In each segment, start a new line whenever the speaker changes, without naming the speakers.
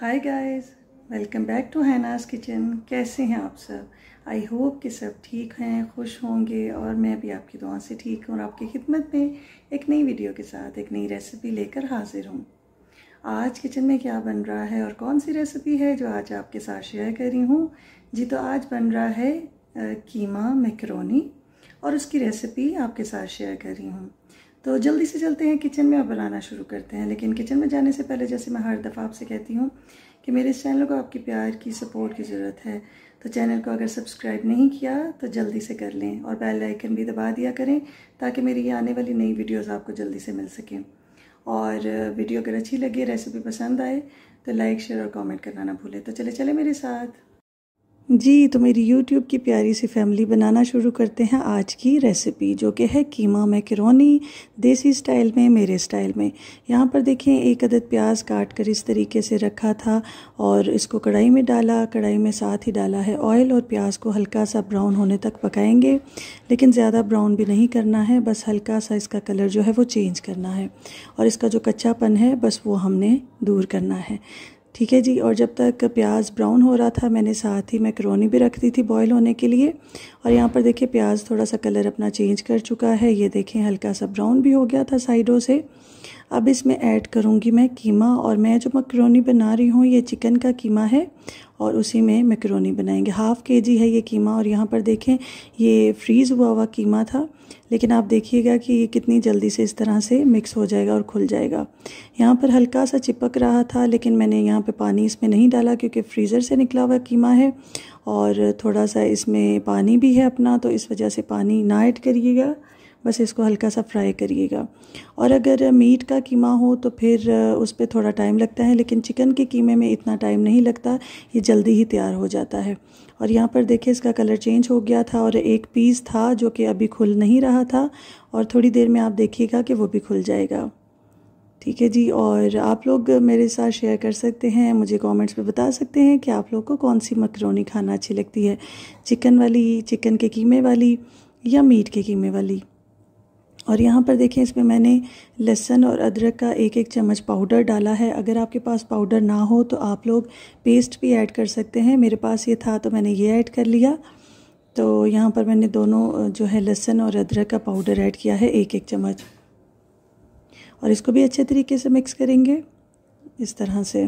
hi guys welcome back to हैनास kitchen कैसे हैं आप सब आई होप कि सब ठीक हैं खुश होंगे और मैं भी आपकी दुआ से ठीक हूँ और आपकी खिदमत में एक नई वीडियो के साथ एक नई रेसिपी लेकर हाजिर हूँ आज किचन में क्या बन रहा है और कौन सी रेसिपी है जो आज आपके साथ शेयर कर रही हूँ जी तो आज बन रहा है कीमा मैक्रोनी और उसकी रेसिपी आपके साथ शेयर कर रही हूँ तो जल्दी से चलते हैं किचन में और बनाना शुरू करते हैं लेकिन किचन में जाने से पहले जैसे मैं हर दफ़ा आपसे कहती हूँ कि मेरे इस चैनल को आपकी प्यार की सपोर्ट की ज़रूरत है तो चैनल को अगर सब्सक्राइब नहीं किया तो जल्दी से कर लें और बेल आइकन भी दबा दिया करें ताकि मेरी ये आने वाली नई वीडियोस आपको जल्दी से मिल सकें और वीडियो अगर अच्छी लगे रेसिपी पसंद आए तो लाइक शेयर और कमेंट करना ना भूलें तो चले चले मेरे साथ जी तो मेरी YouTube की प्यारी सी फैमिली बनाना शुरू करते हैं आज की रेसिपी जो कि है कीमा मैकरोनी देसी स्टाइल में मेरे स्टाइल में यहाँ पर देखें एक अदद प्याज काट कर इस तरीके से रखा था और इसको कढ़ाई में डाला कढ़ाई में साथ ही डाला है ऑयल और प्याज को हल्का सा ब्राउन होने तक पकाएंगे लेकिन ज़्यादा ब्राउन भी नहीं करना है बस हल्का सा इसका कलर जो है वो चेंज करना है और इसका जो कच्चापन है बस वो हमने दूर करना है ठीक है जी और जब तक प्याज ब्राउन हो रहा था मैंने साथ ही मैक्रोनी भी रख दी थी बॉईल होने के लिए और यहाँ पर देखिए प्याज थोड़ा सा कलर अपना चेंज कर चुका है ये देखें हल्का सा ब्राउन भी हो गया था साइडों से अब इसमें ऐड करूँगी मैं कीमा और मैं जो मैक्रोनी बना रही हूँ ये चिकन का कीमा है और उसी में मैक्रोनी बनाएंगे हाफ़ के जी है ये कीमा और यहाँ पर देखें ये फ्रीज़ हुआ हुआ कीमा था लेकिन आप देखिएगा कि ये कितनी जल्दी से इस तरह से मिक्स हो जाएगा और खुल जाएगा यहाँ पर हल्का सा चिपक रहा था लेकिन मैंने यहाँ पे पानी इसमें नहीं डाला क्योंकि फ्रीज़र से निकला हुआ कीमा है और थोड़ा सा इसमें पानी भी है अपना तो इस वजह से पानी ना ऐड करिएगा बस इसको हल्का सा फ्राई करिएगा और अगर मीट का कीमा हो तो फिर उस पर थोड़ा टाइम लगता है लेकिन चिकन के कीमे में इतना टाइम नहीं लगता ये जल्दी ही तैयार हो जाता है और यहाँ पर देखिए इसका कलर चेंज हो गया था और एक पीस था जो कि अभी खुल नहीं रहा था और थोड़ी देर में आप देखिएगा कि वो भी खुल जाएगा ठीक है जी और आप लोग मेरे साथ शेयर कर सकते हैं मुझे कमेंट्स में बता सकते हैं कि आप लोग को कौन सी मकरोनी खाना अच्छी लगती है चिकन वाली चिकन के कीमे वाली या मीट के कीमे वाली और यहाँ पर देखें इसमें मैंने लहसन और अदरक का एक एक चम्मच पाउडर डाला है अगर आपके पास पाउडर ना हो तो आप लोग पेस्ट भी ऐड कर सकते हैं मेरे पास ये था तो मैंने ये ऐड कर लिया तो यहाँ पर मैंने दोनों जो है लहसन और अदरक का पाउडर ऐड किया है एक एक चम्मच और इसको भी अच्छे तरीके से मिक्स करेंगे इस तरह से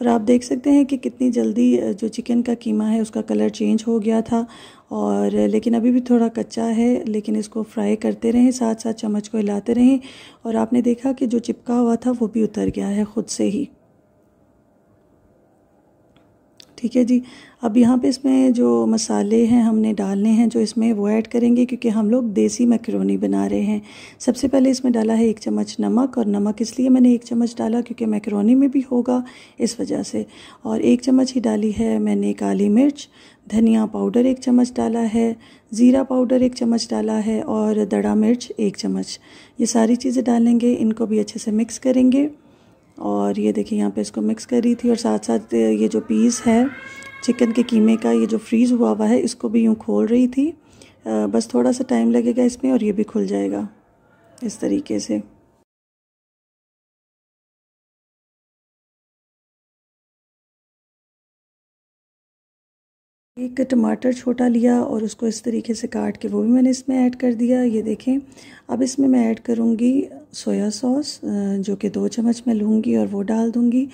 और आप देख सकते हैं कि कितनी जल्दी जो चिकन का कीमा है उसका कलर चेंज हो गया था और लेकिन अभी भी थोड़ा कच्चा है लेकिन इसको फ्राई करते रहें साथ साथ चम्मच को हिलाते रहें और आपने देखा कि जो चिपका हुआ था वो भी उतर गया है ख़ुद से ही ठीक है जी अब यहाँ पे इसमें जो मसाले हैं हमने डालने हैं जो इसमें वो ऐड करेंगे क्योंकि हम लोग देसी मैक्रोनी बना रहे हैं सबसे पहले इसमें डाला है एक चम्मच नमक और नमक इसलिए मैंने एक चम्मच डाला क्योंकि मैक्रोनी में भी होगा इस वजह से और एक चम्मच ही डाली है मैंने काली मिर्च धनिया पाउडर एक चम्मच डाला है ज़ीरा पाउडर एक चम्मच डाला है और दड़ा मिर्च एक चम्मच ये सारी चीज़ें डालेंगे इनको भी अच्छे से मिक्स करेंगे और ये देखिए यहाँ पे इसको मिक्स कर रही थी और साथ साथ ये जो पीस है चिकन के कीमे का ये जो फ्रीज़ हुआ हुआ है इसको भी यूँ खोल रही थी बस थोड़ा सा टाइम लगेगा इसमें और ये भी खुल जाएगा इस तरीके से एक टमाटर छोटा लिया और उसको इस तरीके से काट के वो भी मैंने इसमें ऐड कर दिया ये देखें अब इसमें मैं ऐड करूँगी सोया सॉस जो कि दो चम्मच मैं लूँगी और वो डाल दूँगी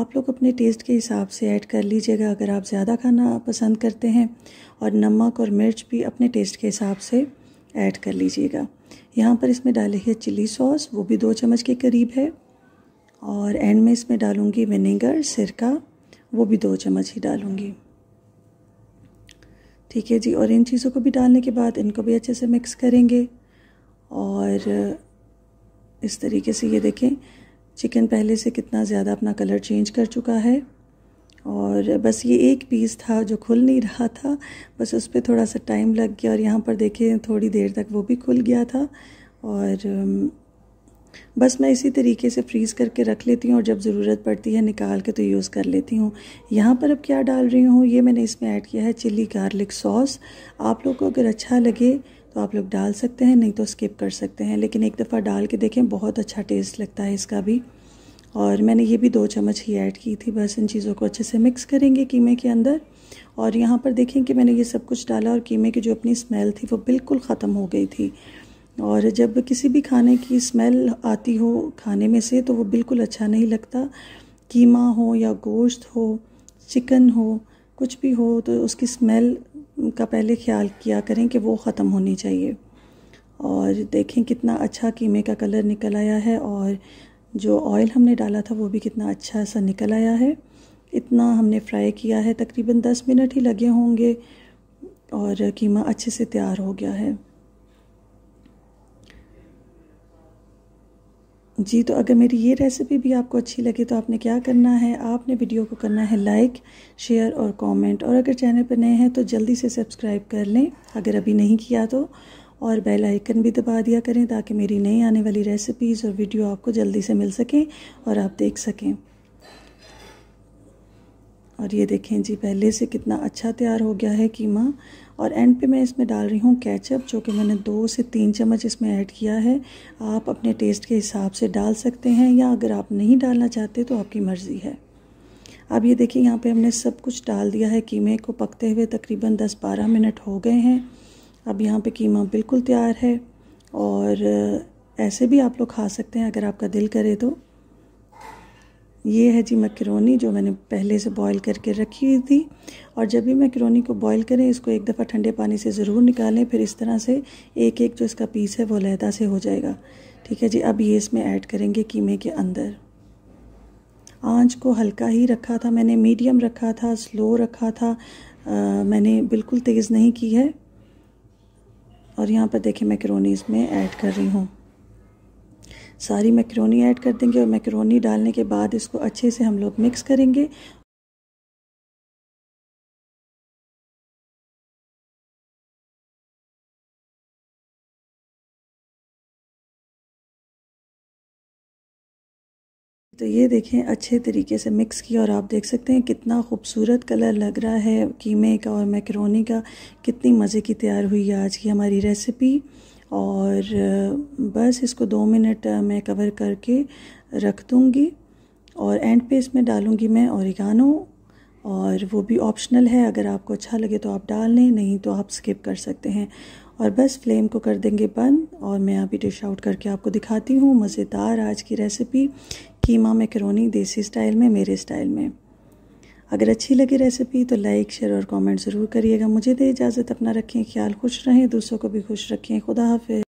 आप लोग अपने टेस्ट के हिसाब से ऐड कर लीजिएगा अगर आप ज़्यादा खाना पसंद करते हैं और नमक और मिर्च भी अपने टेस्ट के हिसाब से ऐड कर लीजिएगा यहाँ पर इसमें डाली है चिली सॉस वो भी दो चम्मच के करीब है और एंड में इसमें डालूँगी विनेगर सिरका वो भी दो चम्मच ही डालूँगी ठीक है जी और इन चीज़ों को भी डालने के बाद इनको भी अच्छे से मिक्स करेंगे और इस तरीके से ये देखें चिकन पहले से कितना ज़्यादा अपना कलर चेंज कर चुका है और बस ये एक पीस था जो खुल नहीं रहा था बस उस पर थोड़ा सा टाइम लग गया और यहाँ पर देखें थोड़ी देर तक वो भी खुल गया था और बस मैं इसी तरीके से फ्रीज़ करके रख लेती हूँ और जब ज़रूरत पड़ती है निकाल के तो यूज़ कर लेती हूँ यहाँ पर अब क्या डाल रही हूँ ये मैंने इसमें ऐड किया है चिल्ली गार्लिक सॉस आप लोग को अगर अच्छा लगे तो आप लोग डाल सकते हैं नहीं तो स्किप कर सकते हैं लेकिन एक दफ़ा डाल के देखें बहुत अच्छा टेस्ट लगता है इसका भी और मैंने ये भी दो चम्मच ही ऐड की थी बस इन चीज़ों को अच्छे से मिक्स करेंगे कीमे के अंदर और यहाँ पर देखें कि मैंने ये सब कुछ डाला और कीमे की जो अपनी स्मेल थी वो बिल्कुल ख़त्म हो गई थी और जब किसी भी खाने की स्मेल आती हो खाने में से तो वो बिल्कुल अच्छा नहीं लगता कीमा हो या गोश्त हो चिकन हो कुछ भी हो तो उसकी स्मेल का पहले ख्याल किया करें कि वो ख़त्म होनी चाहिए और देखें कितना अच्छा कीमे का कलर निकल आया है और जो ऑयल हमने डाला था वो भी कितना अच्छा सा निकल आया है इतना हमने फ्राई किया है तकरीबन दस मिनट ही लगे होंगे और कीमा अच्छे से तैयार हो गया है जी तो अगर मेरी ये रेसिपी भी आपको अच्छी लगे तो आपने क्या करना है आपने वीडियो को करना है लाइक शेयर और कमेंट और अगर चैनल पर नए हैं तो जल्दी से सब्सक्राइब कर लें अगर अभी नहीं किया तो और बेल आइकन भी दबा दिया करें ताकि मेरी नई आने वाली रेसिपीज़ और वीडियो आपको जल्दी से मिल सकें और आप देख सकें और ये देखें जी पहले से कितना अच्छा तैयार हो गया है कीमा और एंड पे मैं इसमें डाल रही हूँ कैचअप जो कि मैंने दो से तीन चम्मच इसमें ऐड किया है आप अपने टेस्ट के हिसाब से डाल सकते हैं या अगर आप नहीं डालना चाहते तो आपकी मर्ज़ी है अब ये देखिए यहाँ पे हमने सब कुछ डाल दिया है कीमे को पकते हुए तकरीबन 10-12 मिनट हो गए हैं अब यहाँ पे कीमा बिल्कुल तैयार है और ऐसे भी आप लोग खा सकते हैं अगर आपका दिल करे तो ये है जी मैक्रोनी जो मैंने पहले से बॉईल करके रखी हुई थी और जब भी मैक्रोनी को बॉईल करें इसको एक दफ़ा ठंडे पानी से ज़रूर निकालें फिर इस तरह से एक एक जो इसका पीस है वो लहदा से हो जाएगा ठीक है जी अब ये इसमें ऐड करेंगे कीमे के अंदर आंच को हल्का ही रखा था मैंने मीडियम रखा था स्लो रखा था आ, मैंने बिल्कुल तेज़ नहीं की है और यहाँ पर देखें मैक्रोनी इसमें ऐड कर रही हूँ सारी मैक्रोनी ऐड कर देंगे और मैक्रोनी डालने के बाद इसको अच्छे से हम लोग मिक्स करेंगे तो ये देखें अच्छे तरीके से मिक्स किया और आप देख सकते हैं कितना खूबसूरत कलर लग रहा है कीमे का और मैक्रोनी का कितनी मज़े की तैयार हुई है आज की हमारी रेसिपी और बस इसको दो मिनट मैं कवर करके रख दूँगी और एंड पे इसमें डालूँगी मैं औरिगानो और वो भी ऑप्शनल है अगर आपको अच्छा लगे तो आप डाल लें नहीं तो आप स्किप कर सकते हैं और बस फ्लेम को कर देंगे बंद और मैं अभी डिश आउट करके आपको दिखाती हूँ मज़ेदार आज की recipe keema macaroni desi style में मेरे स्टाइल में अगर अच्छी लगी रेसिपी तो लाइक शेयर और कमेंट ज़रूर करिएगा मुझे दे इजाज़त अपना रखें ख्याल खुश रहें दूसरों को भी खुश रखें खुदा हाफिज